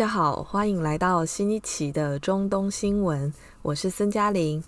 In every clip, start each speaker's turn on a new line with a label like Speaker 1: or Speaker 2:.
Speaker 1: 大家好，欢迎来到新一期的中东新闻。我是孙嘉玲。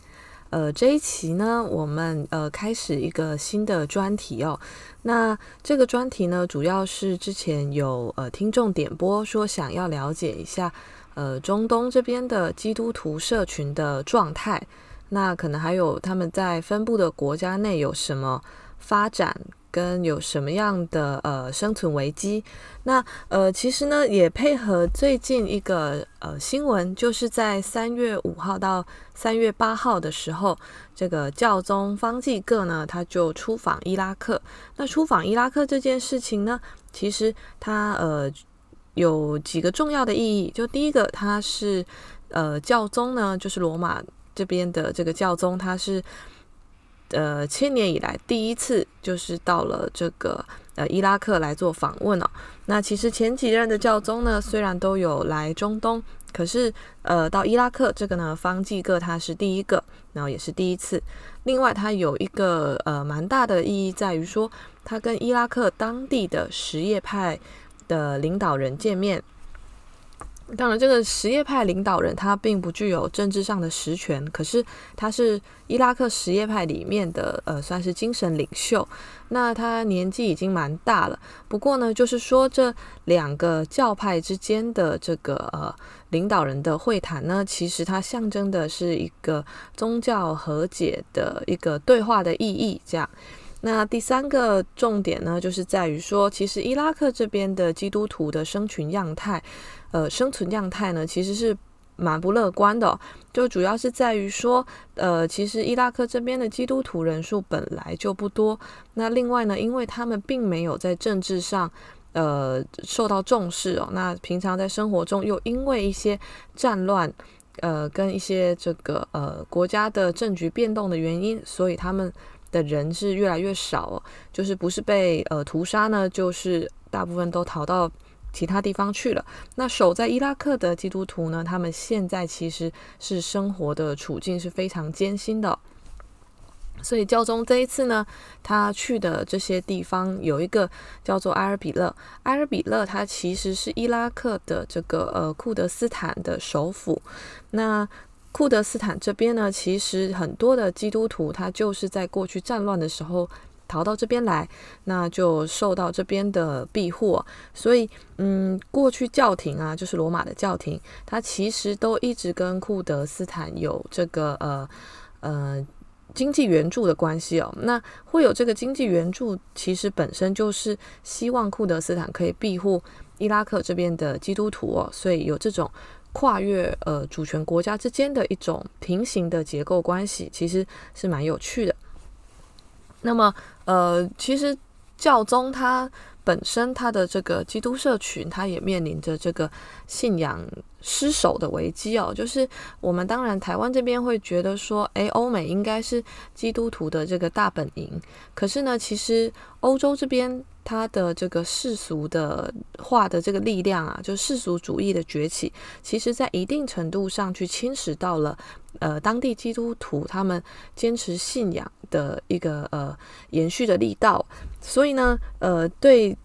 Speaker 1: 呃，这一期呢，我们呃开始一个新的专题哦。那这个专题呢，主要是之前有呃听众点播说想要了解一下呃中东这边的基督徒社群的状态，那可能还有他们在分布的国家内有什么发展。跟有什么样的呃生存危机？那呃，其实呢，也配合最近一个呃新闻，就是在三月五号到三月八号的时候，这个教宗方济各呢，他就出访伊拉克。那出访伊拉克这件事情呢，其实他呃有几个重要的意义。就第一个，他是呃教宗呢，就是罗马这边的这个教宗，他是。呃，千年以来第一次就是到了这个呃伊拉克来做访问了。那其实前几任的教宗呢，虽然都有来中东，可是呃到伊拉克这个呢，方济各他是第一个，然后也是第一次。另外，他有一个呃蛮大的意义在于说，他跟伊拉克当地的什叶派的领导人见面。当然，这个什叶派领导人他并不具有政治上的实权，可是他是伊拉克什叶派里面的呃，算是精神领袖。那他年纪已经蛮大了，不过呢，就是说这两个教派之间的这个呃领导人的会谈呢，其实它象征的是一个宗教和解的一个对话的意义，这样。那第三个重点呢，就是在于说，其实伊拉克这边的基督徒的生群样态，呃，生存样态呢，其实是蛮不乐观的。就主要是在于说，呃，其实伊拉克这边的基督徒人数本来就不多。那另外呢，因为他们并没有在政治上，呃，受到重视哦。那平常在生活中又因为一些战乱，呃，跟一些这个呃国家的政局变动的原因，所以他们。的人是越来越少，就是不是被呃屠杀呢，就是大部分都逃到其他地方去了。那守在伊拉克的基督徒呢，他们现在其实是生活的处境是非常艰辛的。所以教宗这一次呢，他去的这些地方有一个叫做埃尔比勒，埃尔比勒它其实是伊拉克的这个呃库德斯坦的首府。那库德斯坦这边呢，其实很多的基督徒，他就是在过去战乱的时候逃到这边来，那就受到这边的庇护。所以，嗯，过去教廷啊，就是罗马的教廷，它其实都一直跟库德斯坦有这个呃呃经济援助的关系哦。那会有这个经济援助，其实本身就是希望库德斯坦可以庇护伊拉克这边的基督徒哦。所以有这种。跨越呃主权国家之间的一种平行的结构关系，其实是蛮有趣的。那么呃，其实教宗他本身他的这个基督社群，他也面临着这个信仰失守的危机哦。就是我们当然台湾这边会觉得说，哎，欧美应该是基督徒的这个大本营，可是呢，其实欧洲这边。他的这个世俗的化的这个力量啊，就世俗主义的崛起，其实在一定程度上去侵蚀到了呃当地基督徒他们坚持信仰的一个呃延续的力道。所以呢，呃，对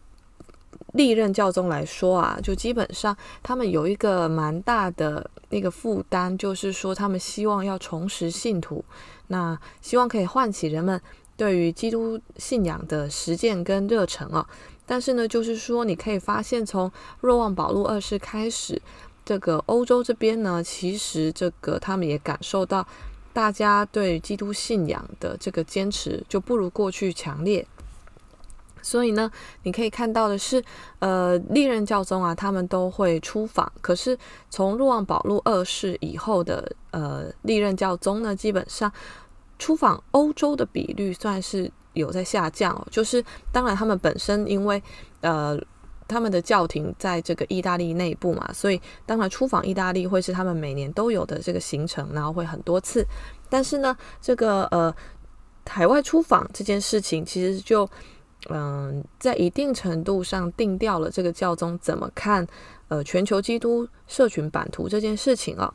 Speaker 1: 历任教宗来说啊，就基本上他们有一个蛮大的那个负担，就是说他们希望要重拾信徒，那希望可以唤起人们。对于基督信仰的实践跟热忱啊，但是呢，就是说你可以发现，从若望保禄二世开始，这个欧洲这边呢，其实这个他们也感受到大家对基督信仰的这个坚持就不如过去强烈。所以呢，你可以看到的是，呃，历任教宗啊，他们都会出访，可是从若望保禄二世以后的呃历任教宗呢，基本上。出访欧洲的比率算是有在下降，就是当然他们本身因为呃他们的教廷在这个意大利内部嘛，所以当然出访意大利会是他们每年都有的这个行程，然后会很多次。但是呢，这个呃海外出访这件事情，其实就嗯在一定程度上定掉了这个教宗怎么看呃全球基督社群版图这件事情啊。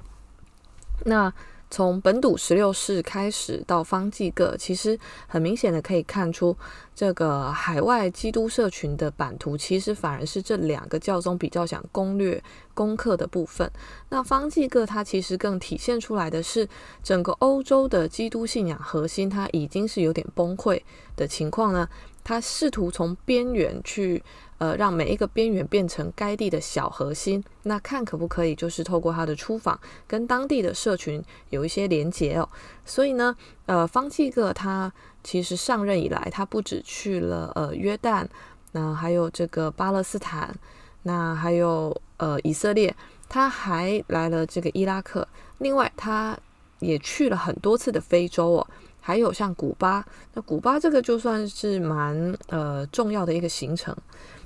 Speaker 1: 那。从本土十六世开始到方济各，其实很明显的可以看出，这个海外基督社群的版图，其实反而是这两个教宗比较想攻略、攻克的部分。那方济各他其实更体现出来的是，整个欧洲的基督信仰核心，它已经是有点崩溃的情况呢。他试图从边缘去。呃，让每一个边缘变成该地的小核心，那看可不可以，就是透过他的出访，跟当地的社群有一些连结哦。所以呢，呃，方济各他其实上任以来，他不止去了呃约旦，那还有这个巴勒斯坦，那还有呃以色列，他还来了这个伊拉克，另外他也去了很多次的非洲哦，还有像古巴，那古巴这个就算是蛮呃重要的一个行程。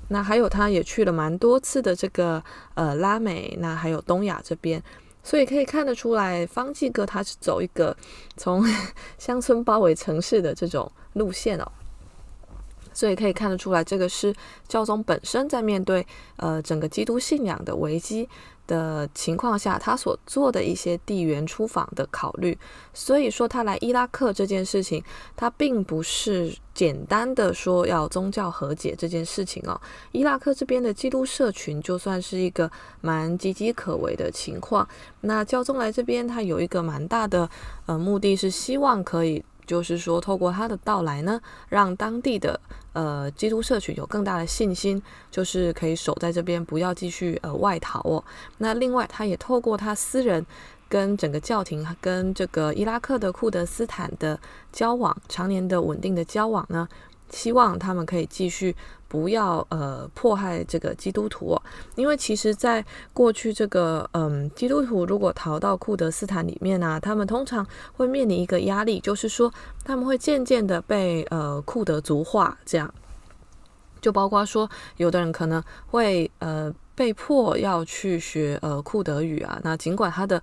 Speaker 1: 那还有，他也去了蛮多次的这个呃拉美，那还有东亚这边，所以可以看得出来，方济哥他是走一个从 乡村包围城市的这种路线哦。所以可以看得出来，这个是教宗本身在面对呃整个基督信仰的危机。的情况下，他所做的一些地缘出访的考虑，所以说他来伊拉克这件事情，他并不是简单的说要宗教和解这件事情哦。伊拉克这边的基督社群就算是一个蛮岌岌可危的情况，那教宗来这边，他有一个蛮大的呃目的，是希望可以。就是说，透过他的到来呢，让当地的呃基督社群有更大的信心，就是可以守在这边，不要继续呃外逃哦。那另外，他也透过他私人跟整个教廷跟这个伊拉克的库德斯坦的交往，常年的稳定的交往呢，希望他们可以继续。不要呃迫害这个基督徒，因为其实，在过去这个嗯，基督徒如果逃到库德斯坦里面呢，他们通常会面临一个压力，就是说他们会渐渐的被呃库德族化，这样就包括说，有的人可能会呃被迫要去学呃库德语啊，那尽管他的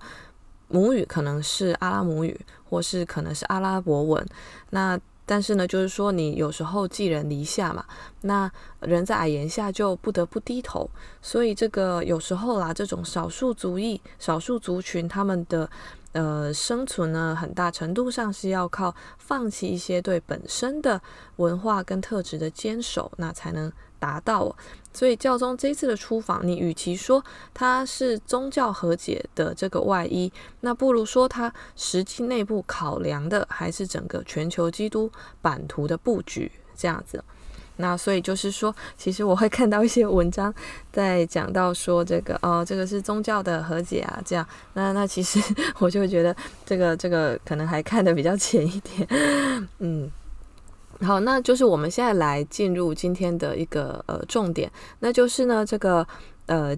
Speaker 1: 母语可能是阿拉姆语，或是可能是阿拉伯文，那。但是呢，就是说你有时候寄人篱下嘛，那人在矮檐下就不得不低头，所以这个有时候啦，这种少数族裔、少数族群他们的呃生存呢，很大程度上是要靠放弃一些对本身的文化跟特质的坚守，那才能达到。所以教宗这次的出访，你与其说它是宗教和解的这个外衣，那不如说它实际内部考量的还是整个全球基督版图的布局这样子。那所以就是说，其实我会看到一些文章在讲到说这个哦，这个是宗教的和解啊，这样。那那其实 我就觉得这个这个可能还看得比较浅一点，嗯。好，那就是我们现在来进入今天的一个呃重点，那就是呢这个呃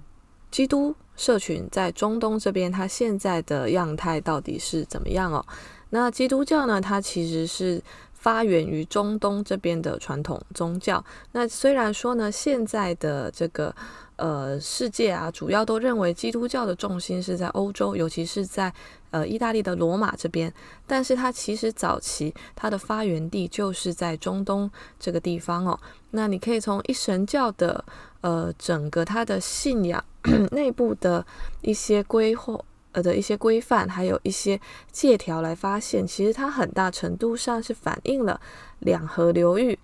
Speaker 1: 基督社群在中东这边它现在的样态到底是怎么样哦？那基督教呢，它其实是发源于中东这边的传统宗教。那虽然说呢，现在的这个。呃，世界啊，主要都认为基督教的重心是在欧洲，尤其是在呃意大利的罗马这边。但是它其实早期它的发源地就是在中东这个地方哦。那你可以从一神教的呃整个它的信仰 内部的一些规或呃的一些规范，还有一些借条来发现，其实它很大程度上是反映了两河流域。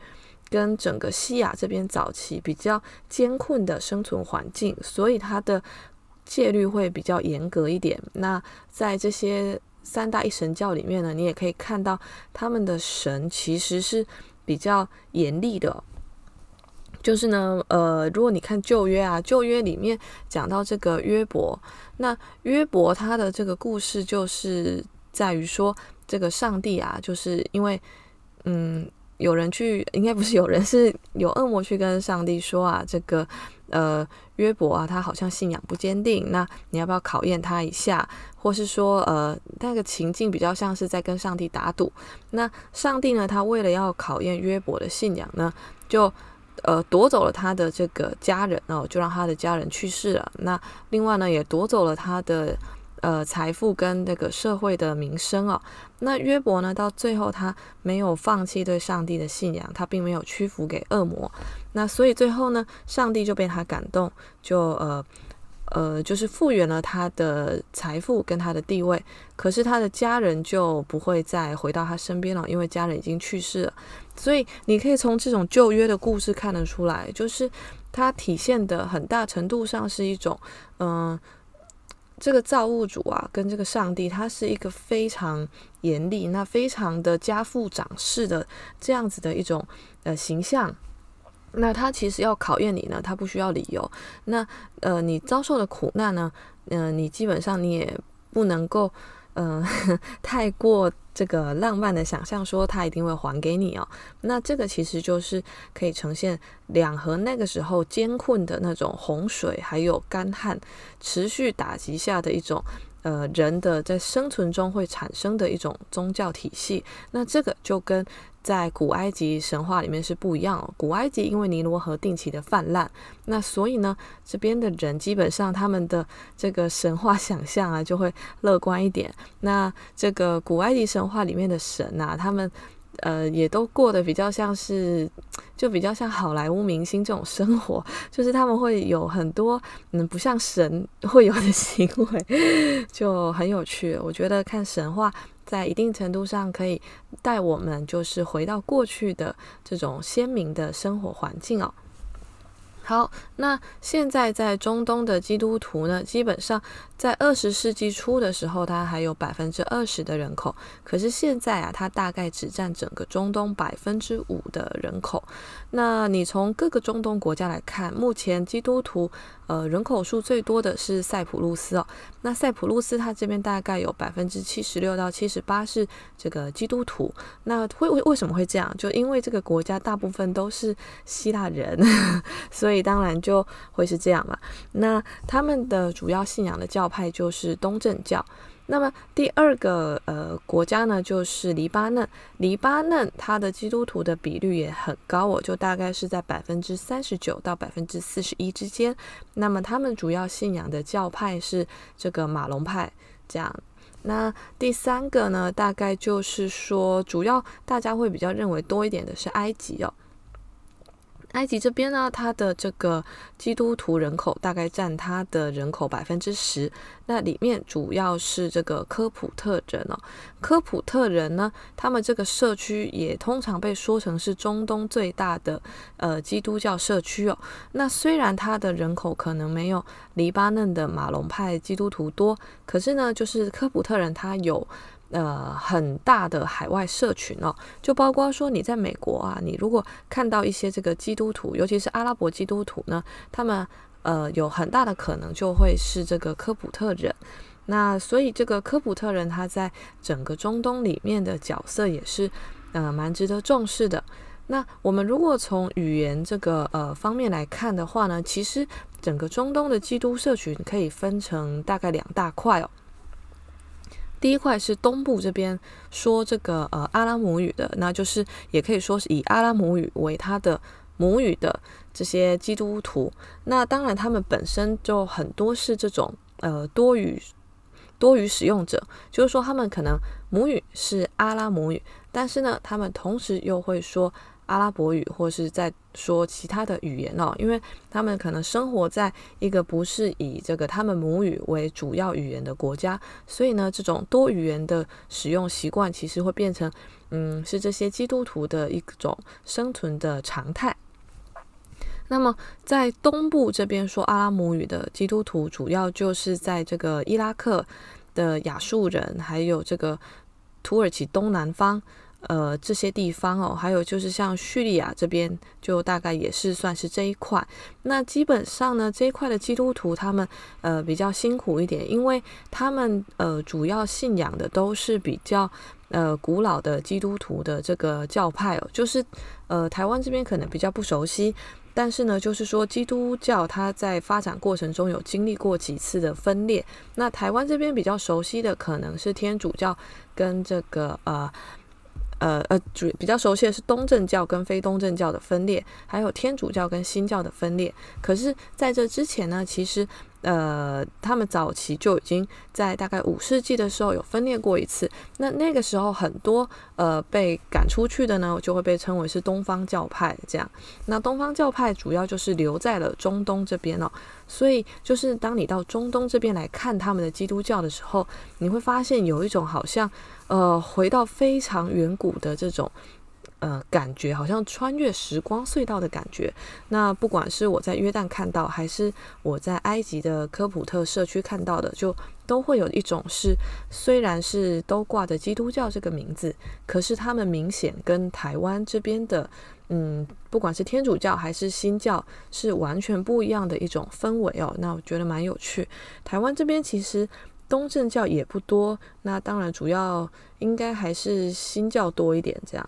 Speaker 1: 跟整个西亚这边早期比较艰困的生存环境，所以他的戒律会比较严格一点。那在这些三大一神教里面呢，你也可以看到他们的神其实是比较严厉的。就是呢，呃，如果你看旧约啊，旧约里面讲到这个约伯，那约伯他的这个故事就是在于说，这个上帝啊，就是因为嗯。有人去，应该不是有人，是有恶魔去跟上帝说啊，这个呃约伯啊，他好像信仰不坚定，那你要不要考验他一下？或是说，呃，那个情境比较像是在跟上帝打赌。那上帝呢，他为了要考验约伯的信仰，呢，就呃夺走了他的这个家人哦，就让他的家人去世了。那另外呢，也夺走了他的。呃，财富跟那个社会的名声哦，那约伯呢，到最后他没有放弃对上帝的信仰，他并没有屈服给恶魔，那所以最后呢，上帝就被他感动，就呃呃，就是复原了他的财富跟他的地位，可是他的家人就不会再回到他身边了，因为家人已经去世了，所以你可以从这种旧约的故事看得出来，就是它体现的很大程度上是一种嗯。这个造物主啊，跟这个上帝，他是一个非常严厉、那非常的家父长式的这样子的一种呃形象。那他其实要考验你呢，他不需要理由。那呃，你遭受的苦难呢，嗯，你基本上你也不能够呃 太过。这个浪漫的想象说他一定会还给你哦，那这个其实就是可以呈现两河那个时候艰困的那种洪水还有干旱持续打击下的一种。呃，人的在生存中会产生的一种宗教体系，那这个就跟在古埃及神话里面是不一样。古埃及因为尼罗河定期的泛滥，那所以呢，这边的人基本上他们的这个神话想象啊，就会乐观一点。那这个古埃及神话里面的神啊，他们。呃，也都过得比较像是，就比较像好莱坞明星这种生活，就是他们会有很多，嗯，不像神 会有的行为，就很有趣。我觉得看神话，在一定程度上可以带我们，就是回到过去的这种鲜明的生活环境哦。好，那现在在中东的基督徒呢，基本上在二十世纪初的时候，它还有百分之二十的人口，可是现在啊，它大概只占整个中东百分之五的人口。那你从各个中东国家来看，目前基督徒呃人口数最多的是塞浦路斯哦。那塞浦路斯它这边大概有百分之七十六到七十八是这个基督徒。那会为为什么会这样？就因为这个国家大部分都是希腊人，所以当然就会是这样嘛。那他们的主要信仰的教派就是东正教。那么第二个呃国家呢，就是黎巴嫩。黎巴嫩它的基督徒的比率也很高哦，就大概是在百分之三十九到百分之四十一之间。那么他们主要信仰的教派是这个马龙派这样。那第三个呢，大概就是说，主要大家会比较认为多一点的是埃及哦。埃及这边呢，它的这个基督徒人口大概占它的人口百分之十。那里面主要是这个科普特人哦。科普特人呢，他们这个社区也通常被说成是中东最大的呃基督教社区哦。那虽然它的人口可能没有黎巴嫩的马龙派基督徒多，可是呢，就是科普特人他有。呃，很大的海外社群哦，就包括说你在美国啊，你如果看到一些这个基督徒，尤其是阿拉伯基督徒呢，他们呃有很大的可能就会是这个科普特人。那所以这个科普特人他在整个中东里面的角色也是呃蛮值得重视的。那我们如果从语言这个呃方面来看的话呢，其实整个中东的基督社群可以分成大概两大块哦。第一块是东部这边说这个呃阿拉姆语的，那就是也可以说是以阿拉姆语为它的母语的这些基督徒。那当然他们本身就很多是这种呃多语多语使用者，就是说他们可能母语是阿拉姆语，但是呢他们同时又会说。阿拉伯语或是在说其他的语言哦，因为他们可能生活在一个不是以这个他们母语为主要语言的国家，所以呢，这种多语言的使用习惯其实会变成，嗯，是这些基督徒的一种生存的常态。那么在东部这边说阿拉姆语的基督徒，主要就是在这个伊拉克的亚述人，还有这个土耳其东南方。呃，这些地方哦，还有就是像叙利亚这边，就大概也是算是这一块。那基本上呢，这一块的基督徒他们呃比较辛苦一点，因为他们呃主要信仰的都是比较呃古老的基督徒的这个教派哦，就是呃台湾这边可能比较不熟悉，但是呢，就是说基督教它在发展过程中有经历过几次的分裂。那台湾这边比较熟悉的可能是天主教跟这个呃。呃呃，主比较熟悉的是东正教跟非东正教的分裂，还有天主教跟新教的分裂。可是，在这之前呢，其实。呃，他们早期就已经在大概五世纪的时候有分裂过一次。那那个时候，很多呃被赶出去的呢，就会被称为是东方教派。这样，那东方教派主要就是留在了中东这边哦。所以，就是当你到中东这边来看他们的基督教的时候，你会发现有一种好像呃回到非常远古的这种。呃，感觉好像穿越时光隧道的感觉。那不管是我在约旦看到，还是我在埃及的科普特社区看到的，就都会有一种是，虽然是都挂着基督教这个名字，可是他们明显跟台湾这边的，嗯，不管是天主教还是新教，是完全不一样的一种氛围哦。那我觉得蛮有趣。台湾这边其实东正教也不多，那当然主要应该还是新教多一点，这样。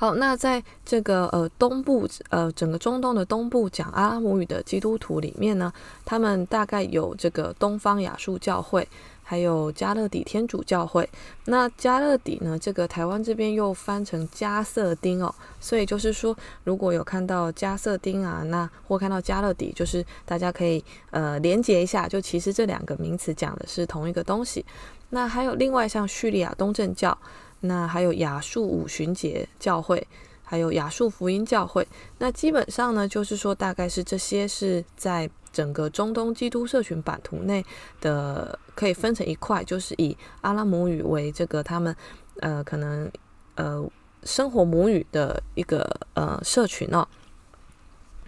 Speaker 1: 好，那在这个呃东部呃整个中东的东部讲阿拉姆语的基督徒里面呢，他们大概有这个东方亚述教会，还有加勒底天主教会。那加勒底呢，这个台湾这边又翻成加色丁哦，所以就是说，如果有看到加色丁啊，那或看到加勒底，就是大家可以呃连接一下，就其实这两个名词讲的是同一个东西。那还有另外像叙利亚东正教。那还有雅述五旬节教会，还有雅述福音教会。那基本上呢，就是说，大概是这些是在整个中东基督社群版图内的，可以分成一块，就是以阿拉姆语为这个他们呃可能呃生活母语的一个呃社群哦。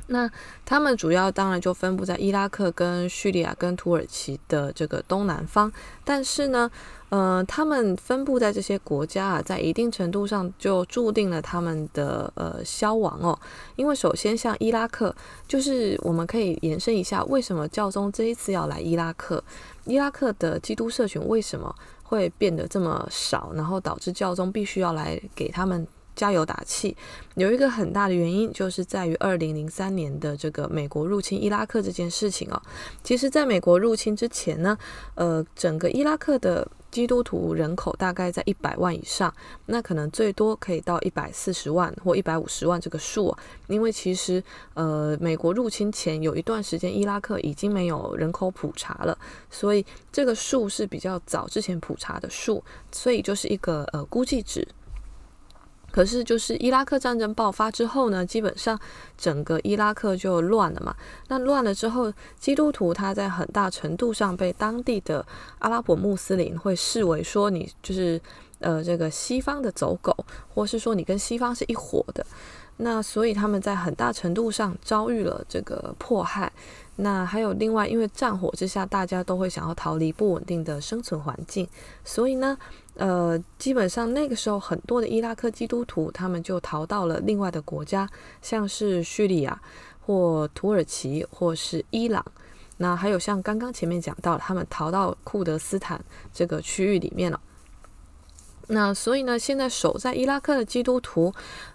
Speaker 1: 那他们主要当然就分布在伊拉克、跟叙利亚、跟土耳其的这个东南方，但是呢，呃，他们分布在这些国家啊，在一定程度上就注定了他们的呃消亡哦。因为首先像伊拉克，就是我们可以延伸一下，为什么教宗这一次要来伊拉克？伊拉克的基督社群为什么会变得这么少，然后导致教宗必须要来给他们？加油打气！有一个很大的原因，就是在于二零零三年的这个美国入侵伊拉克这件事情哦。其实，在美国入侵之前呢，呃，整个伊拉克的基督徒人口大概在一百万以上，那可能最多可以到一百四十万或一百五十万这个数。因为其实，呃，美国入侵前有一段时间，伊拉克已经没有人口普查了，所以这个数是比较早之前普查的数，所以就是一个呃估计值。可是，就是伊拉克战争爆发之后呢，基本上整个伊拉克就乱了嘛。那乱了之后，基督徒他在很大程度上被当地的阿拉伯穆斯林会视为说你就是呃这个西方的走狗，或是说你跟西方是一伙的。那所以他们在很大程度上遭遇了这个迫害。那还有另外，因为战火之下，大家都会想要逃离不稳定的生存环境，所以呢。呃，基本上那个时候，很多的伊拉克基督徒他们就逃到了另外的国家，像是叙利亚或土耳其或是伊朗。那还有像刚刚前面讲到，他们逃到库德斯坦这个区域里面了。那所以呢，现在守在伊拉克的基督徒，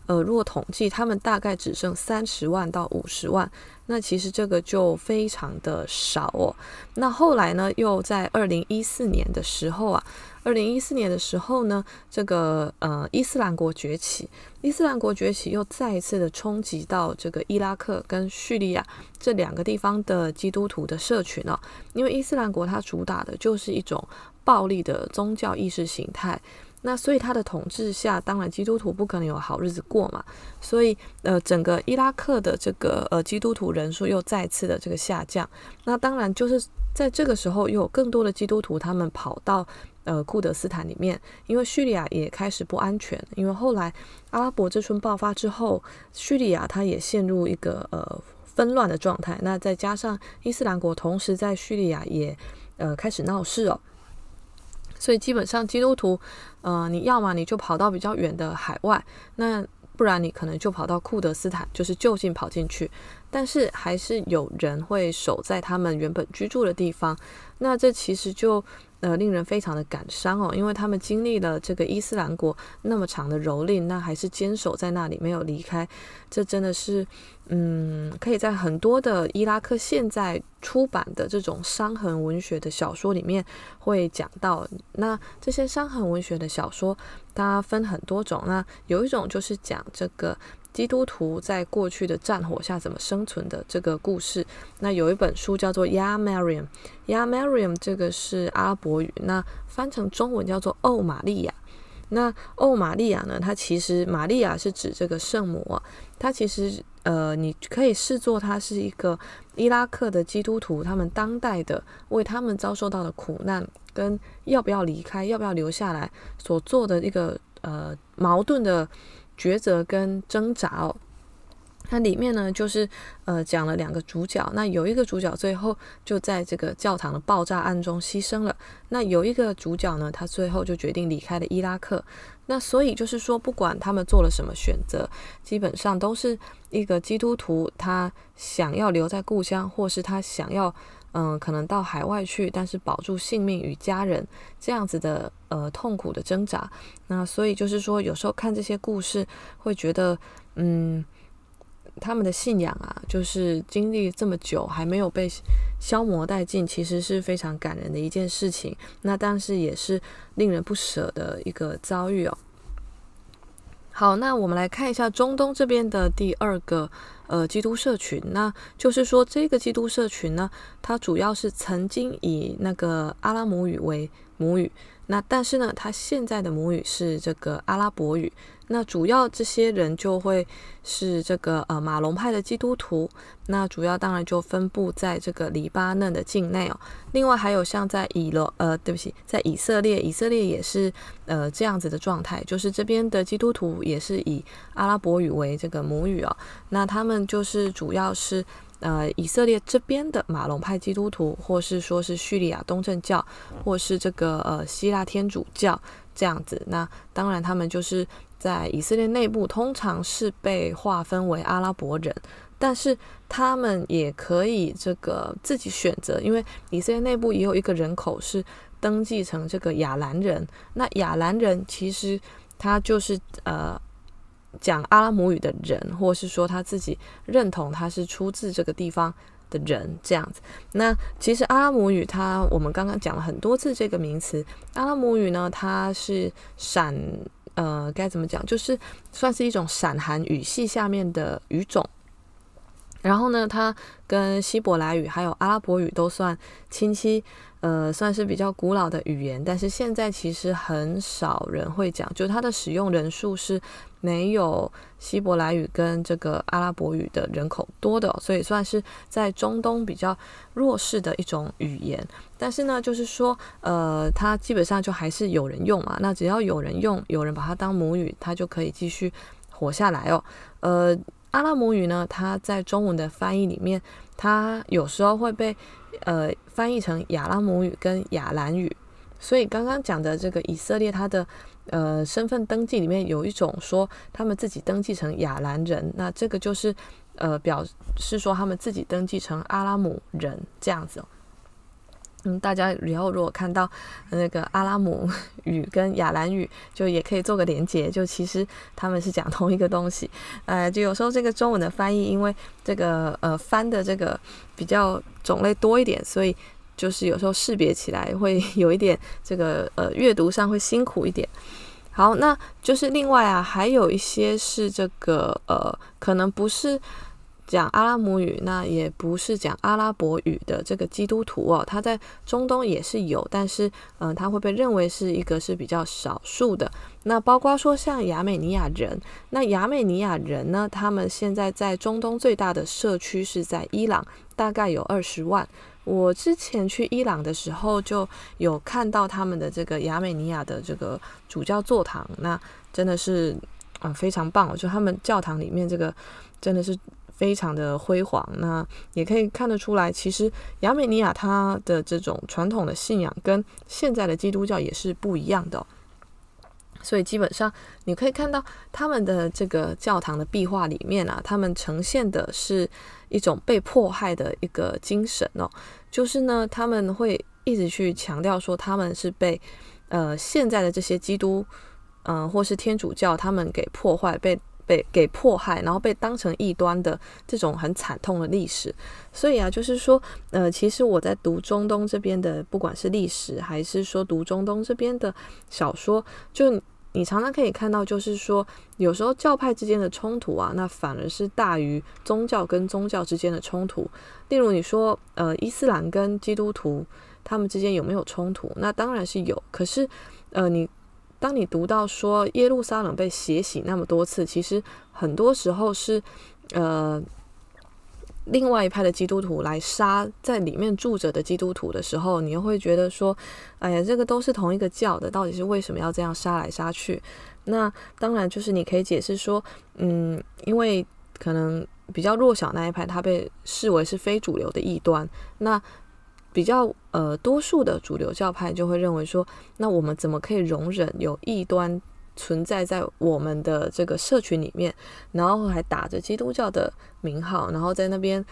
Speaker 1: 呃，如果统计，他们大概只剩三十万到五十万。那其实这个就非常的少哦。那后来呢，又在二零一四年的时候啊。二零一四年的时候呢，这个呃伊斯兰国崛起，伊斯兰国崛起又再一次的冲击到这个伊拉克跟叙利亚这两个地方的基督徒的社群啊，因为伊斯兰国它主打的就是一种暴力的宗教意识形态，那所以它的统治下，当然基督徒不可能有好日子过嘛，所以呃整个伊拉克的这个呃基督徒人数又再次的这个下降，那当然就是在这个时候又有更多的基督徒他们跑到。呃，库德斯坦里面，因为叙利亚也开始不安全，因为后来阿拉伯之春爆发之后，叙利亚它也陷入一个呃纷乱的状态。那再加上伊斯兰国同时在叙利亚也呃开始闹事哦，所以基本上基督徒，呃，你要么你就跑到比较远的海外，那不然你可能就跑到库德斯坦，就是就近跑进去。但是还是有人会守在他们原本居住的地方。那这其实就。呃，令人非常的感伤哦，因为他们经历了这个伊斯兰国那么长的蹂躏，那还是坚守在那里，没有离开。这真的是，嗯，可以在很多的伊拉克现在出版的这种伤痕文学的小说里面会讲到。那这些伤痕文学的小说，它分很多种。那有一种就是讲这个。基督徒在过去的战火下怎么生存的这个故事，那有一本书叫做《Ya Mariam》，Ya Mariam 这个是阿拉伯语，那翻成中文叫做《奥玛利亚》。那《奥玛利亚》呢？它其实“玛利亚”是指这个圣母，它其实呃，你可以视作它是一个伊拉克的基督徒，他们当代的为他们遭受到的苦难跟要不要离开、要不要留下来所做的一个呃矛盾的。抉择跟挣扎哦，它里面呢就是呃讲了两个主角，那有一个主角最后就在这个教堂的爆炸案中牺牲了，那有一个主角呢，他最后就决定离开了伊拉克，那所以就是说不管他们做了什么选择，基本上都是一个基督徒，他想要留在故乡，或是他想要。嗯，可能到海外去，但是保住性命与家人这样子的呃痛苦的挣扎。那所以就是说，有时候看这些故事，会觉得，嗯，他们的信仰啊，就是经历这么久还没有被消磨殆尽，其实是非常感人的一件事情。那但是也是令人不舍的一个遭遇哦。好，那我们来看一下中东这边的第二个。呃，基督社群，那就是说，这个基督社群呢，它主要是曾经以那个阿拉姆语为母语。那但是呢，他现在的母语是这个阿拉伯语。那主要这些人就会是这个呃马龙派的基督徒。那主要当然就分布在这个黎巴嫩的境内哦。另外还有像在以罗呃，对不起，在以色列，以色列也是呃这样子的状态，就是这边的基督徒也是以阿拉伯语为这个母语哦。那他们就是主要是。呃，以色列这边的马龙派基督徒，或是说是叙利亚东正教，或是这个呃希腊天主教这样子，那当然他们就是在以色列内部通常是被划分为阿拉伯人，但是他们也可以这个自己选择，因为以色列内部也有一个人口是登记成这个亚兰人。那亚兰人其实他就是呃。讲阿拉姆语的人，或是说他自己认同他是出自这个地方的人，这样子。那其实阿拉姆语，它我们刚刚讲了很多次这个名词，阿拉姆语呢，它是闪，呃，该怎么讲，就是算是一种闪含语系下面的语种。然后呢，它跟希伯来语还有阿拉伯语都算亲戚，呃，算是比较古老的语言，但是现在其实很少人会讲，就是它的使用人数是没有希伯来语跟这个阿拉伯语的人口多的，所以算是在中东比较弱势的一种语言。但是呢，就是说，呃，它基本上就还是有人用嘛，那只要有人用，有人把它当母语，它就可以继续活下来哦，呃。阿拉姆语呢？它在中文的翻译里面，它有时候会被呃翻译成亚拉姆语跟亚兰语。所以刚刚讲的这个以色列，它的呃身份登记里面有一种说，他们自己登记成亚兰人，那这个就是呃表示说他们自己登记成阿拉姆人这样子。嗯，大家以后如果看到那个阿拉姆语跟亚兰语，就也可以做个连接，就其实他们是讲同一个东西。呃，就有时候这个中文的翻译，因为这个呃翻的这个比较种类多一点，所以就是有时候识别起来会有一点这个呃阅读上会辛苦一点。好，那就是另外啊，还有一些是这个呃可能不是。讲阿拉姆语，那也不是讲阿拉伯语的这个基督徒哦，他在中东也是有，但是，嗯，他会被认为是一个是比较少数的。那包括说像亚美尼亚人，那亚美尼亚人呢，他们现在在中东最大的社区是在伊朗，大概有二十万。我之前去伊朗的时候，就有看到他们的这个亚美尼亚的这个主教座堂，那真的是啊，非常棒，就他们教堂里面这个真的是。非常的辉煌，那也可以看得出来，其实亚美尼亚它的这种传统的信仰跟现在的基督教也是不一样的。所以基本上你可以看到他们的这个教堂的壁画里面啊，他们呈现的是一种被迫害的一个精神哦，就是呢他们会一直去强调说他们是被呃现在的这些基督嗯或是天主教他们给破坏被。被给迫害，然后被当成异端的这种很惨痛的历史。所以啊，就是说，呃，其实我在读中东这边的，不管是历史还是说读中东这边的小说，就你常常可以看到，就是说，有时候教派之间的冲突啊，那反而是大于宗教跟宗教之间的冲突。例如，你说，呃，伊斯兰跟基督徒他们之间有没有冲突？那当然是有。可是，呃，你。当你读到说耶路撒冷被血洗那么多次，其实很多时候是，呃，另外一派的基督徒来杀在里面住着的基督徒的时候，你又会觉得说，哎呀，这个都是同一个教的，到底是为什么要这样杀来杀去？那当然就是你可以解释说，嗯，因为可能比较弱小那一派，他被视为是非主流的异端。那比较呃，多数的主流教派就会认为说，那我们怎么可以容忍有异端存在在我们的这个社群里面，然后还打着基督教的名号，然后在那边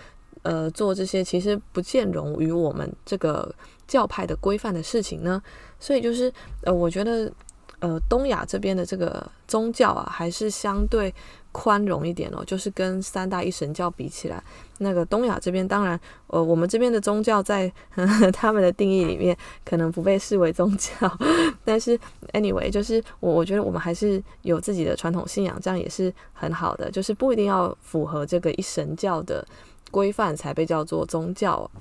Speaker 1: 呃做这些其实不见容于我们这个教派的规范的事情呢？所以就是呃，我觉得呃，东亚这边的这个宗教啊，还是相对。宽容一点哦，就是跟三大一神教比起来，那个东亚这边当然，呃，我们这边的宗教在 他们的定义里面可能不被视为宗教，但是 anyway，就是我我觉得我们还是有自己的传统信仰，这样也是很好的，就是不一定要符合这个一神教的规范才被叫做宗教。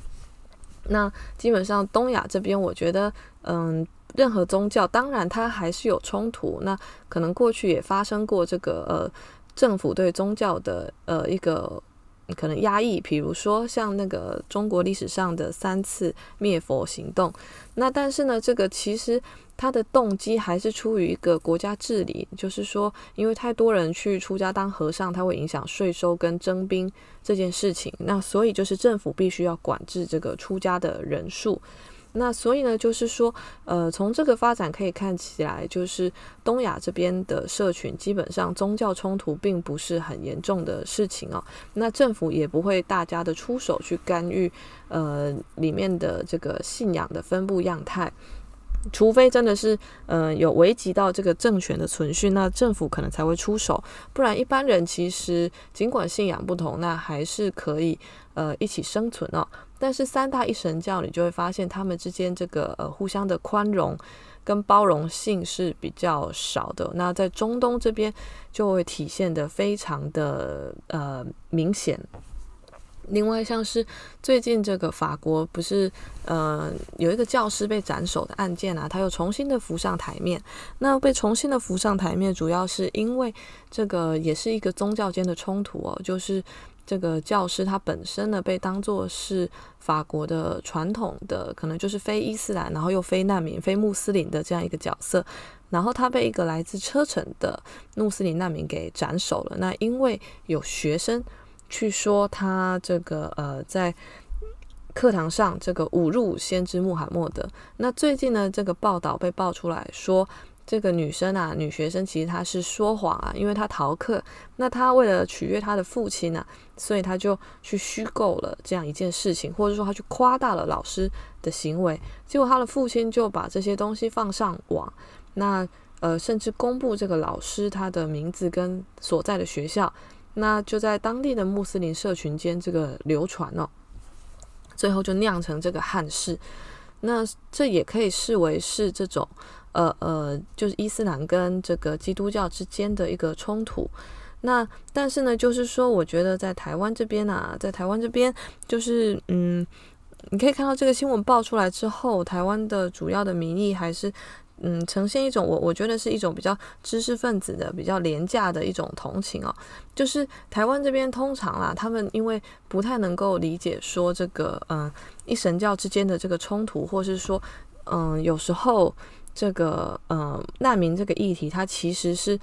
Speaker 1: 那基本上东亚这边，我觉得，嗯，任何宗教当然它还是有冲突，那可能过去也发生过这个，呃。政府对宗教的呃一个可能压抑，比如说像那个中国历史上的三次灭佛行动。那但是呢，这个其实它的动机还是出于一个国家治理，就是说因为太多人去出家当和尚，它会影响税收跟征兵这件事情。那所以就是政府必须要管制这个出家的人数。那所以呢，就是说，呃，从这个发展可以看起来，就是东亚这边的社群基本上宗教冲突并不是很严重的事情哦。那政府也不会大家的出手去干预，呃，里面的这个信仰的分布样态，除非真的是呃有危及到这个政权的存续，那政府可能才会出手，不然一般人其实尽管信仰不同，那还是可以呃一起生存哦。但是三大一神教，你就会发现他们之间这个呃互相的宽容跟包容性是比较少的。那在中东这边就会体现的非常的呃明显。另外，像是最近这个法国不是呃有一个教师被斩首的案件啊，他又重新的浮上台面。那被重新的浮上台面，主要是因为这个也是一个宗教间的冲突哦，就是。这个教师他本身呢被当作是法国的传统的，可能就是非伊斯兰，然后又非难民、非穆斯林的这样一个角色，然后他被一个来自车臣的穆斯林难民给斩首了。那因为有学生去说他这个呃在课堂上这个侮辱先知穆罕默德，那最近呢这个报道被爆出来说。这个女生啊，女学生其实她是说谎啊，因为她逃课。那她为了取悦她的父亲呢，所以她就去虚构了这样一件事情，或者说她去夸大了老师的行为。结果她的父亲就把这些东西放上网，那呃，甚至公布这个老师他的名字跟所在的学校，那就在当地的穆斯林社群间这个流传了，最后就酿成这个憾事。那这也可以视为是这种。呃呃，就是伊斯兰跟这个基督教之间的一个冲突。那但是呢，就是说，我觉得在台湾这边啊，在台湾这边，就是嗯，你可以看到这个新闻爆出来之后，台湾的主要的民意还是嗯，呈现一种我我觉得是一种比较知识分子的、比较廉价的一种同情哦。就是台湾这边通常啦，他们因为不太能够理解说这个嗯一神教之间的这个冲突，或是说嗯有时候。这个呃难民这个议题，它其实是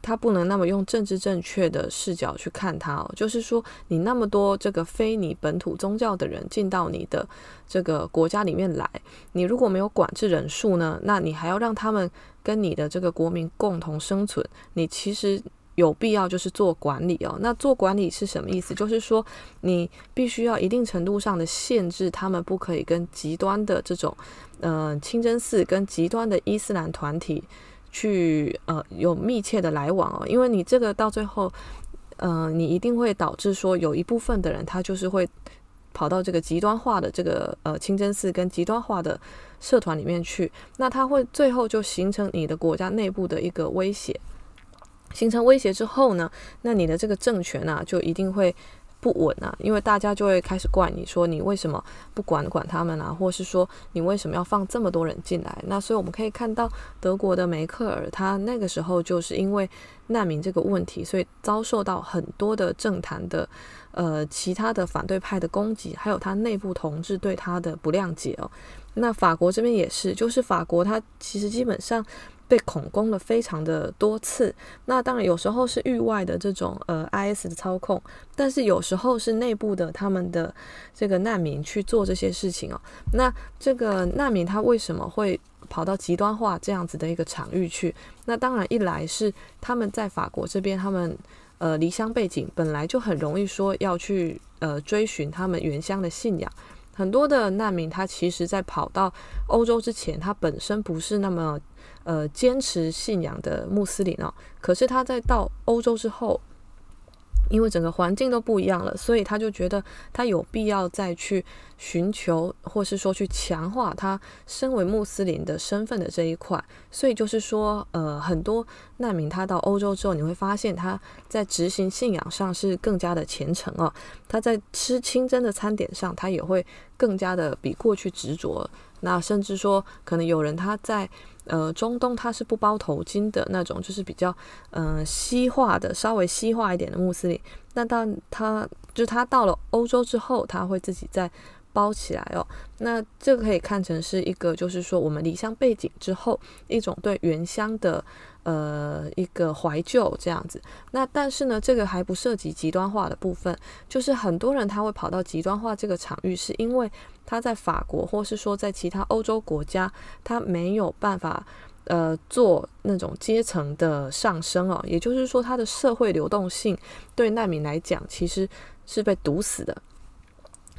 Speaker 1: 它不能那么用政治正确的视角去看它哦。就是说，你那么多这个非你本土宗教的人进到你的这个国家里面来，你如果没有管制人数呢，那你还要让他们跟你的这个国民共同生存，你其实有必要就是做管理哦。那做管理是什么意思？就是说，你必须要一定程度上的限制他们，不可以跟极端的这种。呃，清真寺跟极端的伊斯兰团体去呃有密切的来往哦，因为你这个到最后，呃，你一定会导致说有一部分的人他就是会跑到这个极端化的这个呃清真寺跟极端化的社团里面去，那他会最后就形成你的国家内部的一个威胁，形成威胁之后呢，那你的这个政权啊，就一定会。不稳啊，因为大家就会开始怪你说你为什么不管管他们啊，或是说你为什么要放这么多人进来？那所以我们可以看到，德国的梅克尔他那个时候就是因为难民这个问题，所以遭受到很多的政坛的呃其他的反对派的攻击，还有他内部同志对他的不谅解哦。那法国这边也是，就是法国他其实基本上。被恐攻了非常的多次，那当然有时候是域外的这种呃 IS 的操控，但是有时候是内部的他们的这个难民去做这些事情哦。那这个难民他为什么会跑到极端化这样子的一个场域去？那当然一来是他们在法国这边，他们呃离乡背景本来就很容易说要去呃追寻他们原乡的信仰。很多的难民他其实在跑到欧洲之前，他本身不是那么。呃，坚持信仰的穆斯林哦，可是他在到欧洲之后，因为整个环境都不一样了，所以他就觉得他有必要再去寻求，或是说去强化他身为穆斯林的身份的这一块。所以就是说，呃，很多难民他到欧洲之后，你会发现他在执行信仰上是更加的虔诚哦。他在吃清真的餐点上，他也会更加的比过去执着。那甚至说，可能有人他在呃，中东它是不包头巾的那种，就是比较嗯西化的，稍微西化一点的穆斯林。那到他就是他到了欧洲之后，他会自己在。包起来哦，那这个可以看成是一个，就是说我们离乡背景之后一种对原乡的呃一个怀旧这样子。那但是呢，这个还不涉及极端化的部分。就是很多人他会跑到极端化这个场域，是因为他在法国或是说在其他欧洲国家，他没有办法呃做那种阶层的上升哦。也就是说，他的社会流动性对难民来讲其实是被堵死的。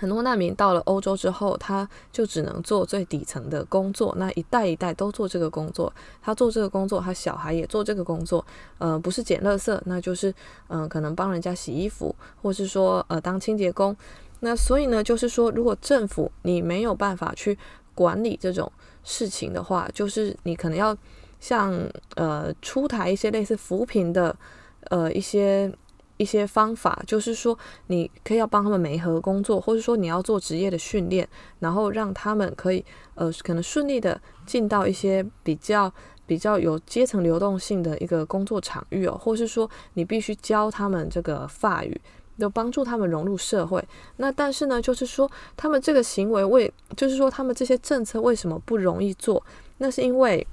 Speaker 1: 很多难民到了欧洲之后，他就只能做最底层的工作。那一代一代都做这个工作，他做这个工作，他小孩也做这个工作。呃，不是捡垃圾，那就是嗯，可能帮人家洗衣服，或是说呃当清洁工。那所以呢，就是说，如果政府你没有办法去管理这种事情的话，就是你可能要像呃出台一些类似扶贫的呃一些。一些方法，就是说，你可以要帮他们媒合工作，或者说你要做职业的训练，然后让他们可以呃，可能顺利的进到一些比较比较有阶层流动性的一个工作场域哦，或是说你必须教他们这个法语，要帮助他们融入社会。那但是呢，就是说他们这个行为为，就是说他们这些政策为什么不容易做？那是因为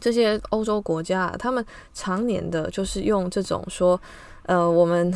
Speaker 1: 这些欧洲国家，他们常年的就是用这种说。呃，我们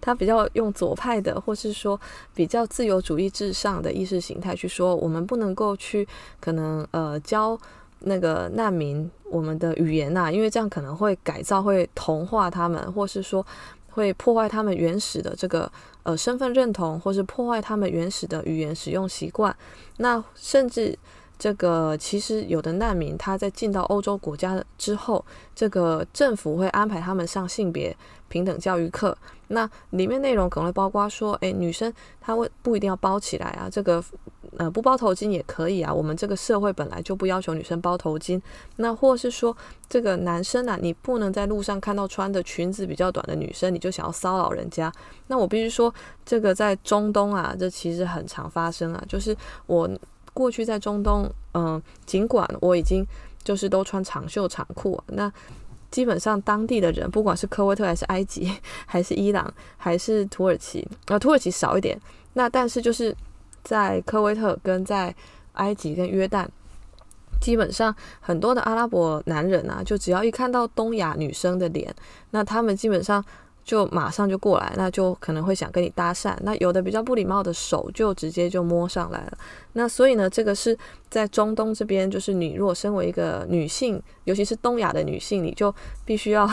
Speaker 1: 他比较用左派的，或是说比较自由主义至上的意识形态去说，我们不能够去可能呃教那个难民我们的语言呐，因为这样可能会改造、会同化他们，或是说会破坏他们原始的这个呃身份认同，或是破坏他们原始的语言使用习惯，那甚至。这个其实有的难民他在进到欧洲国家之后，这个政府会安排他们上性别平等教育课。那里面内容可能会包括说，诶，女生她会不一定要包起来啊，这个呃不包头巾也可以啊。我们这个社会本来就不要求女生包头巾。那或是说，这个男生啊，你不能在路上看到穿的裙子比较短的女生，你就想要骚扰人家。那我必须说，这个在中东啊，这其实很常发生啊，就是我。过去在中东，嗯，尽管我已经就是都穿长袖长裤，那基本上当地的人，不管是科威特还是埃及，还是伊朗，还是土耳其，啊，土耳其少一点，那但是就是在科威特跟在埃及跟约旦，基本上很多的阿拉伯男人啊，就只要一看到东亚女生的脸，那他们基本上就马上就过来，那就可能会想跟你搭讪，那有的比较不礼貌的手就直接就摸上来了。那所以呢，这个是在中东这边，就是你如果身为一个女性，尤其是东亚的女性，你就必须要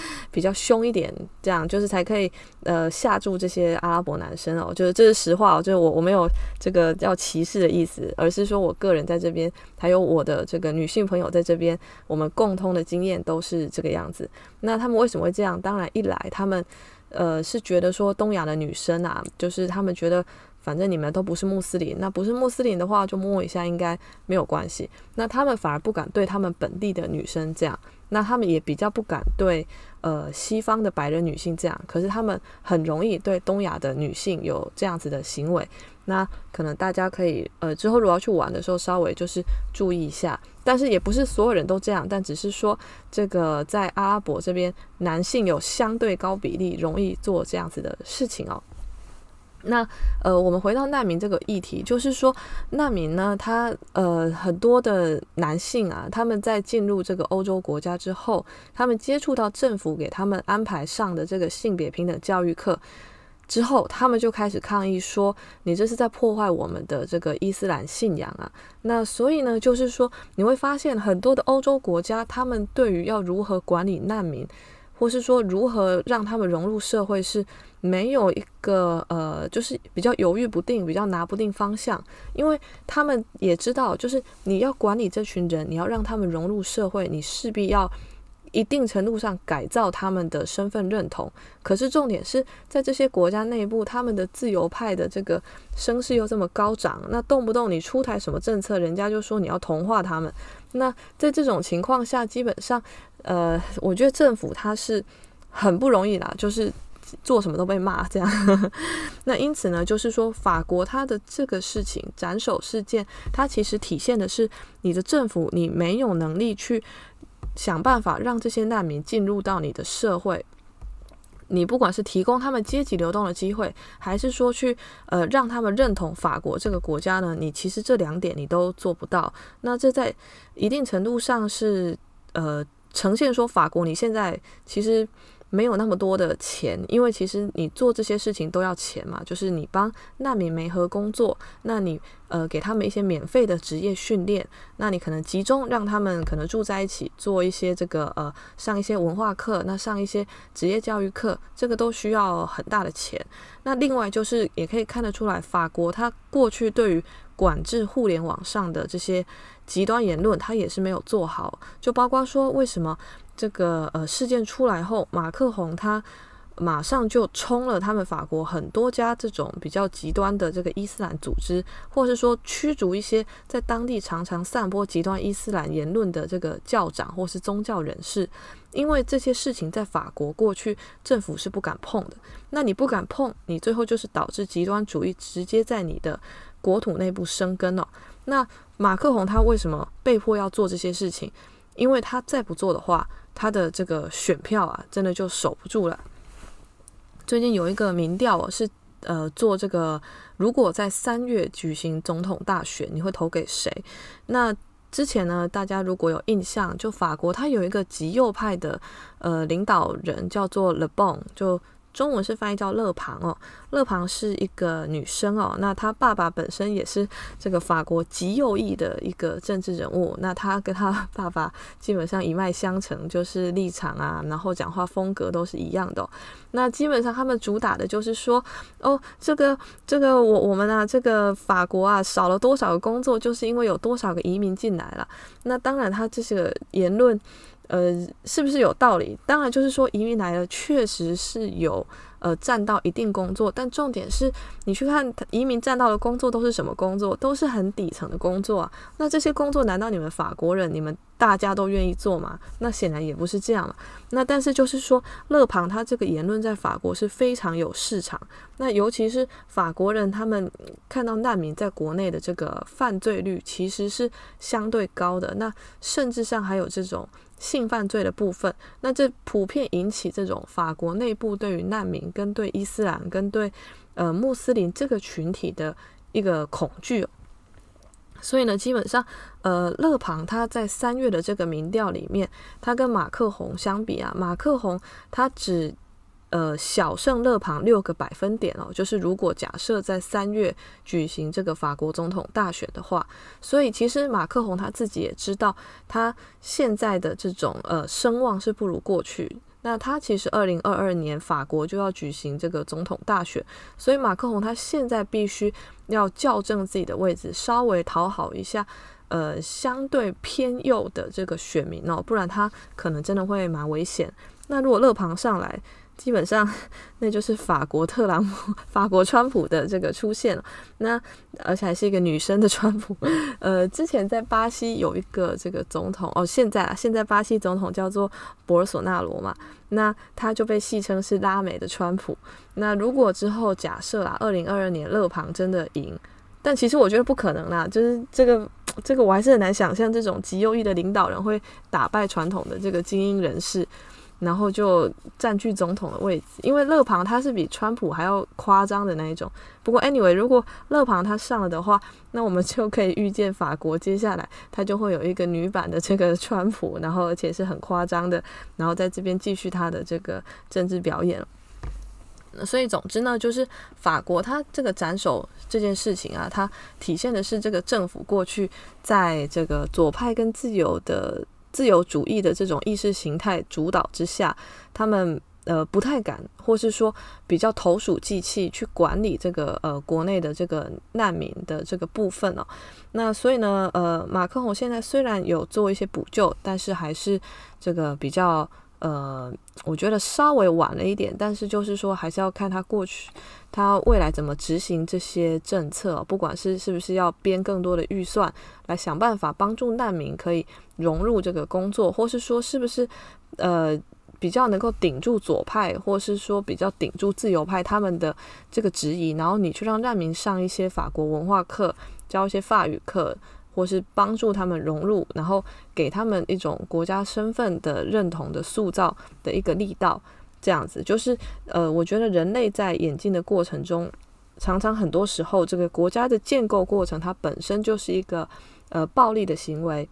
Speaker 1: 比较凶一点，这样就是才可以呃吓住这些阿拉伯男生哦。就是这是实话哦，就是我我没有这个要歧视的意思，而是说我个人在这边，还有我的这个女性朋友在这边，我们共通的经验都是这个样子。那他们为什么会这样？当然，一来他们呃是觉得说东亚的女生啊，就是他们觉得。反正你们都不是穆斯林，那不是穆斯林的话，就摸一下应该没有关系。那他们反而不敢对他们本地的女生这样，那他们也比较不敢对呃西方的白人女性这样。可是他们很容易对东亚的女性有这样子的行为。那可能大家可以呃之后如果要去玩的时候稍微就是注意一下。但是也不是所有人都这样，但只是说这个在阿拉伯这边男性有相对高比例容易做这样子的事情哦。那呃，我们回到难民这个议题，就是说，难民呢，他呃，很多的男性啊，他们在进入这个欧洲国家之后，他们接触到政府给他们安排上的这个性别平等教育课之后，他们就开始抗议说：“你这是在破坏我们的这个伊斯兰信仰啊！”那所以呢，就是说，你会发现很多的欧洲国家，他们对于要如何管理难民。或是说如何让他们融入社会是没有一个呃，就是比较犹豫不定，比较拿不定方向。因为他们也知道，就是你要管理这群人，你要让他们融入社会，你势必要一定程度上改造他们的身份认同。可是重点是在这些国家内部，他们的自由派的这个声势又这么高涨，那动不动你出台什么政策，人家就说你要同化他们。那在这种情况下，基本上，呃，我觉得政府它是很不容易啦，就是做什么都被骂这样。那因此呢，就是说法国它的这个事情斩首事件，它其实体现的是你的政府你没有能力去想办法让这些难民进入到你的社会。你不管是提供他们阶级流动的机会，还是说去呃让他们认同法国这个国家呢？你其实这两点你都做不到。那这在一定程度上是呃呈现说法国你现在其实。没有那么多的钱，因为其实你做这些事情都要钱嘛。就是你帮难民媒合工作，那你呃给他们一些免费的职业训练，那你可能集中让他们可能住在一起做一些这个呃上一些文化课，那上一些职业教育课，这个都需要很大的钱。那另外就是也可以看得出来，法国他过去对于管制互联网上的这些极端言论，他也是没有做好，就包括说为什么。这个呃事件出来后，马克宏他马上就冲了他们法国很多家这种比较极端的这个伊斯兰组织，或是说驱逐一些在当地常常散播极端伊斯兰言论的这个教长或是宗教人士，因为这些事情在法国过去政府是不敢碰的。那你不敢碰，你最后就是导致极端主义直接在你的国土内部生根了。那马克宏他为什么被迫要做这些事情？因为他再不做的话。他的这个选票啊，真的就守不住了。最近有一个民调是，呃，做这个，如果在三月举行总统大选，你会投给谁？那之前呢，大家如果有印象，就法国他有一个极右派的呃领导人叫做勒 n 就。中文是翻译叫勒庞哦，勒庞是一个女生哦，那她爸爸本身也是这个法国极右翼的一个政治人物，那她跟她爸爸基本上一脉相承，就是立场啊，然后讲话风格都是一样的。那基本上他们主打的就是说，哦，这个这个我我们啊，这个法国啊，少了多少个工作，就是因为有多少个移民进来了。那当然，他这些言论。呃，是不是有道理？当然，就是说移民来了，确实是有呃占到一定工作，但重点是你去看移民占到的工作都是什么工作，都是很底层的工作。那这些工作难道你们法国人，你们大家都愿意做吗？那显然也不是这样。了。那但是就是说，勒庞他这个言论在法国是非常有市场。那尤其是法国人，他们看到难民在国内的这个犯罪率其实是相对高的，那甚至上还有这种。性犯罪的部分，那这普遍引起这种法国内部对于难民跟对伊斯兰跟对呃穆斯林这个群体的一个恐惧。所以呢，基本上呃勒庞他在三月的这个民调里面，他跟马克宏相比啊，马克宏他只。呃，小胜勒庞六个百分点哦，就是如果假设在三月举行这个法国总统大选的话，所以其实马克宏他自己也知道，他现在的这种呃声望是不如过去。那他其实二零二二年法国就要举行这个总统大选，所以马克宏他现在必须要校正自己的位置，稍微讨好一下呃相对偏右的这个选民哦，不然他可能真的会蛮危险。那如果勒庞上来，基本上，那就是法国特朗普、法国川普的这个出现了。那而且还是一个女生的川普。呃，之前在巴西有一个这个总统，哦，现在啊，现在巴西总统叫做博尔索纳罗嘛。那他就被戏称是拉美的川普。那如果之后假设啊，二零二二年勒庞真的赢，但其实我觉得不可能啦。就是这个这个，我还是很难想象这种极右翼的领导人会打败传统的这个精英人士。然后就占据总统的位置，因为勒庞他是比川普还要夸张的那一种。不过，anyway，如果勒庞他上了的话，那我们就可以预见法国接下来他就会有一个女版的这个川普，然后而且是很夸张的，然后在这边继续他的这个政治表演。所以，总之呢，就是法国他这个斩首这件事情啊，它体现的是这个政府过去在这个左派跟自由的。自由主义的这种意识形态主导之下，他们呃不太敢，或是说比较投鼠忌器去管理这个呃国内的这个难民的这个部分哦。那所以呢，呃，马克宏现在虽然有做一些补救，但是还是这个比较。呃，我觉得稍微晚了一点，但是就是说，还是要看他过去、他未来怎么执行这些政策，不管是是不是要编更多的预算来想办法帮助难民可以融入这个工作，或是说是不是呃比较能够顶住左派，或是说比较顶住自由派他们的这个质疑，然后你去让难民上一些法国文化课，教一些法语课。或是帮助他们融入，然后给他们一种国家身份的认同的塑造的一个力道，这样子就是呃，我觉得人类在演进的过程中，常常很多时候这个国家的建构过程，它本身就是一个呃暴力的行为。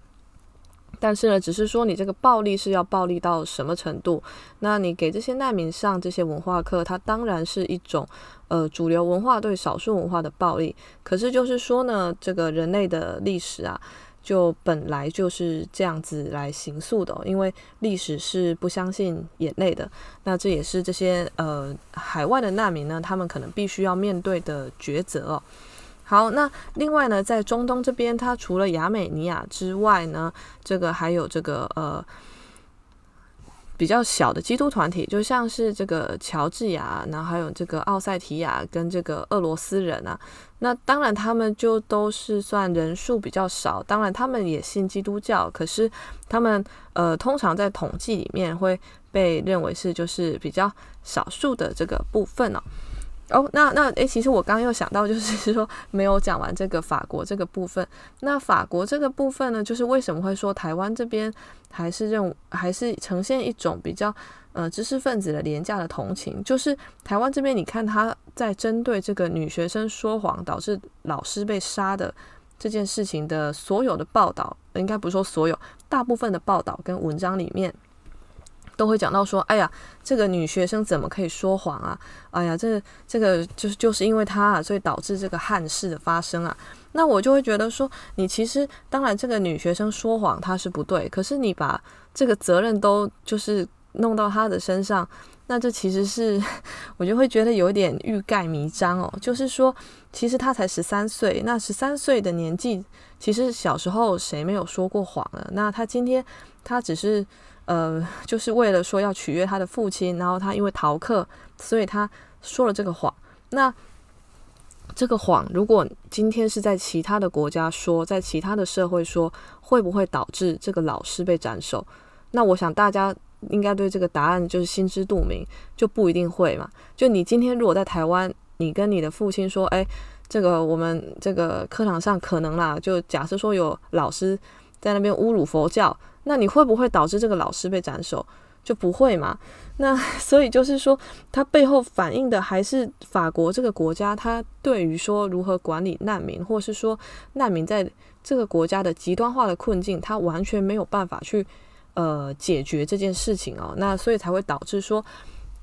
Speaker 1: 但是呢，只是说你这个暴力是要暴力到什么程度？那你给这些难民上这些文化课，它当然是一种，呃，主流文化对少数文化的暴力。可是就是说呢，这个人类的历史啊，就本来就是这样子来行诉的，因为历史是不相信眼泪的。那这也是这些呃海外的难民呢，他们可能必须要面对的抉择哦。好，那另外呢，在中东这边，它除了亚美尼亚之外呢，这个还有这个呃比较小的基督团体，就像是这个乔治亚，然后还有这个奥塞提亚跟这个俄罗斯人啊。那当然，他们就都是算人数比较少，当然他们也信基督教，可是他们呃通常在统计里面会被认为是就是比较少数的这个部分了。哦，那那哎，其实我刚刚又想到，就是 说没有讲完这个法国这个部分。那法国这个部分呢，就是为什么会说台湾这边还是认，还是呈现一种比较呃知识分子的廉价的同情？就是台湾这边，你看他在针对这个女学生说谎导致老师被杀的这件事情的所有的报道，应该不是说所有，大部分的报道跟文章里面。都会讲到说，哎呀，这个女学生怎么可以说谎啊？哎呀，这这个就是就是因为她啊，所以导致这个憾事的发生啊。那我就会觉得说，你其实当然这个女学生说谎她是不对，可是你把这个责任都就是弄到她的身上，那这其实是 我就会觉得有点欲盖弥彰哦。就是说，其实她才十三岁，那十三岁的年纪，其实小时候谁没有说过谎呢？那她今天她只是。呃，就是为了说要取悦他的父亲，然后他因为逃课，所以他说了这个谎。那这个谎，如果今天是在其他的国家说，在其他的社会说，会不会导致这个老师被斩首？那我想大家应该对这个答案就是心知肚明，就不一定会嘛。就你今天如果在台湾，你跟你的父亲说：“哎，这个我们这个课堂上可能啦，就假设说有老师在那边侮辱佛教。”那你会不会导致这个老师被斩首？就不会嘛。那 所以就是说，它背后反映的还是法国这个国家，它对于说如何管理难民，或是说难民在这个国家的极端化的困境，它完全没有办法去呃解决这件事情哦。那所以才会导致说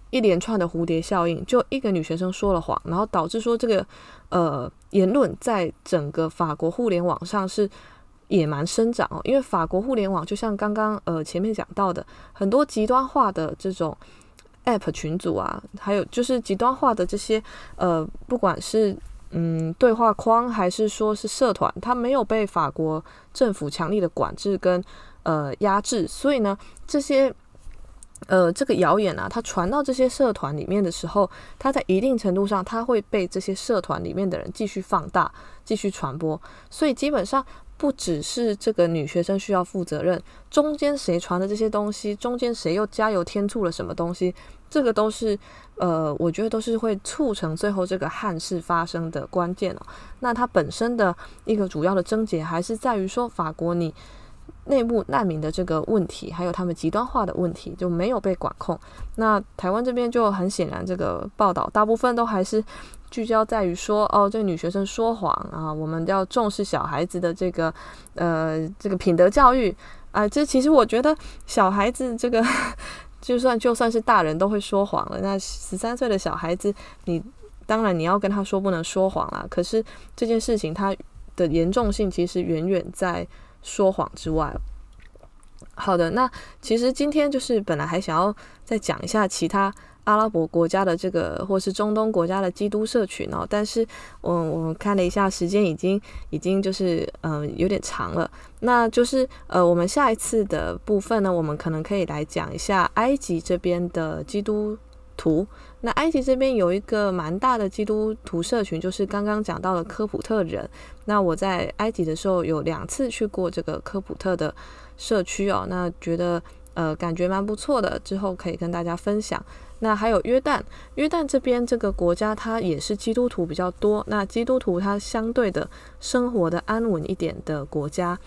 Speaker 1: 一连串的蝴蝶效应，就一个女学生说了谎，然后导致说这个呃言论在整个法国互联网上是。野蛮生长哦，因为法国互联网就像刚刚呃前面讲到的很多极端化的这种 app 群组啊，还有就是极端化的这些呃，不管是嗯对话框还是说是社团，它没有被法国政府强力的管制跟呃压制，所以呢，这些呃这个谣言啊，它传到这些社团里面的时候，它在一定程度上，它会被这些社团里面的人继续放大、继续传播，所以基本上。不只是这个女学生需要负责任，中间谁传的这些东西，中间谁又加油添醋了什么东西，这个都是呃，我觉得都是会促成最后这个憾事发生的关键那它本身的一个主要的症结还是在于说法国你内部难民的这个问题，还有他们极端化的问题就没有被管控。那台湾这边就很显然，这个报道大部分都还是。聚焦在于说，哦，这女学生说谎啊，我们要重视小孩子的这个，呃，这个品德教育啊。这其实我觉得，小孩子这个，就算就算是大人都会说谎了。那十三岁的小孩子，你当然你要跟他说不能说谎啦。可是这件事情它的严重性其实远远在说谎之外。好的，那其实今天就是本来还想要再讲一下其他。阿拉伯国家的这个，或是中东国家的基督社群哦。但是，我我看了一下，时间已经已经就是嗯有点长了。那就是呃，我们下一次的部分呢，我们可能可以来讲一下埃及这边的基督徒。那埃及这边有一个蛮大的基督徒社群，就是刚刚讲到了科普特人。那我在埃及的时候有两次去过这个科普特的社区哦，那觉得呃感觉蛮不错的，之后可以跟大家分享。那还有约旦，约旦这边这个国家，它也是基督徒比较多。那基督徒它相对的生活的安稳一点的国家，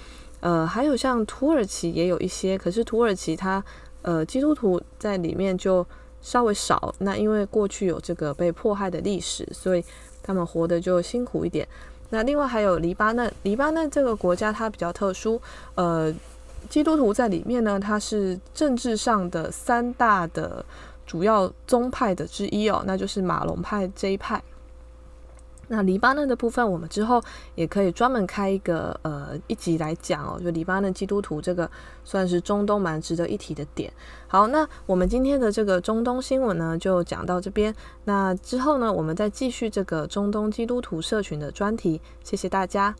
Speaker 1: 呃，还有像土耳其也有一些，可是土耳其它呃基督徒在里面就稍微少。那因为过去有这个被迫害的历史，所以他们活得就辛苦一点。那另外还有黎巴嫩，黎巴嫩这个国家它比较特殊，呃，基督徒在里面呢，它是政治上的三大的。主要宗派的之一哦，那就是马龙派这一派。那黎巴嫩的部分，我们之后也可以专门开一个呃一集来讲哦，就黎巴嫩基督徒这个算是中东蛮值得一提的点。好，那我们今天的这个中东新闻呢，就讲到这边。那之后呢，我们再继续这个中东基督徒社群的专题。谢谢大家。